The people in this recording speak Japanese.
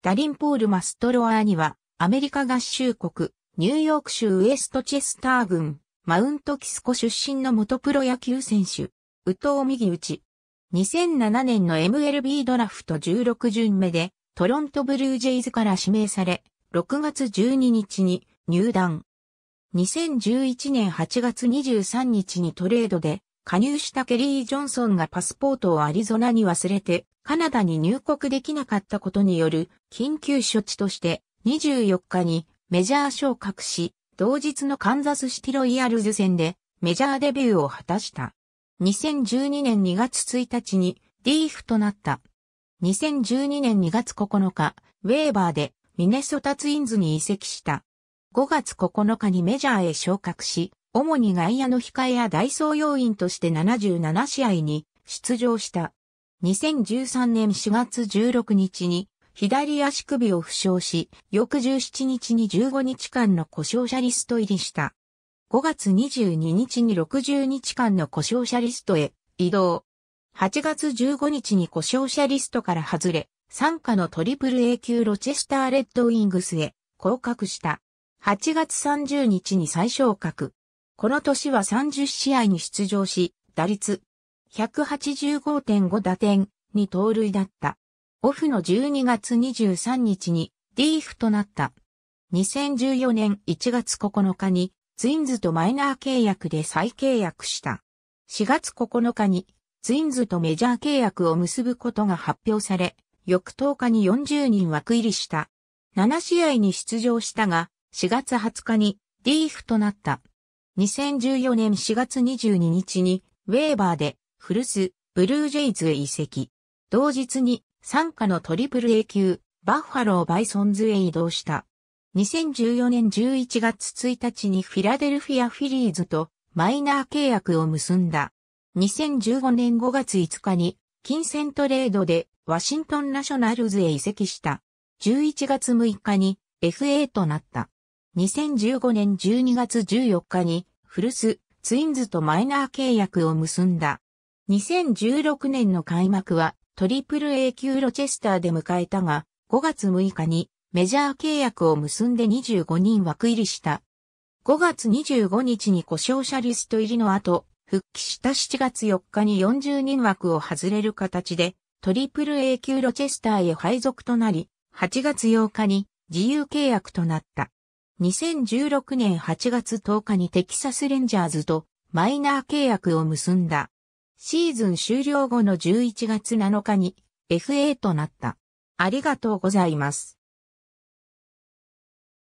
ダリンポール・マストロアーニは、アメリカ合衆国、ニューヨーク州ウエストチェスター郡、マウントキスコ出身の元プロ野球選手、ウト藤右打ち。2007年の MLB ドラフト16巡目で、トロントブルージェイズから指名され、6月12日に入団。2011年8月23日にトレードで加入したケリー・ジョンソンがパスポートをアリゾナに忘れて、カナダに入国できなかったことによる緊急処置として24日にメジャー昇格し、同日のカンザスシティロイヤルズ戦でメジャーデビューを果たした。2012年2月1日にリーフとなった。2012年2月9日、ウェーバーでミネソタツインズに移籍した。5月9日にメジャーへ昇格し、主に外野の控えや代イ要員として77試合に出場した。2013年4月16日に左足首を負傷し、翌17日に15日間の故障者リスト入りした。5月22日に60日間の故障者リストへ移動。8月15日に故障者リストから外れ、参加のトリプル A 級ロチェスターレッドウィングスへ降格した。8月30日に再昇格。この年は30試合に出場し、打率185.5打点に盗塁だった。オフの12月23日にリーフとなった。2014年1月9日にツインズとマイナー契約で再契約した。4月9日にツインズとメジャー契約を結ぶことが発表され、翌10日に40人枠入りした。7試合に出場したが、4月20日にリーフとなった。2014年4月22日に、ウェーバーで、フルス、ブルージェイズへ移籍。同日に、参加のトリプル A 級、バッファロー・バイソンズへ移動した。2014年11月1日にフィラデルフィア・フィリーズとマイナー契約を結んだ。2015年5月5日に金銭トレードでワシントン・ナショナルズへ移籍した。11月6日に FA となった。2015年12月14日にフルス、ツインズとマイナー契約を結んだ。2016年の開幕はトリプル A 級ロチェスターで迎えたが、5月6日にメジャー契約を結んで25人枠入りした。5月25日に故障者リスト入りの後、復帰した7月4日に40人枠を外れる形で、トリプル A 級ロチェスターへ配属となり、8月8日に自由契約となった。2016年8月10日にテキサスレンジャーズとマイナー契約を結んだ。シーズン終了後の11月7日に FA となった。ありがとうございます。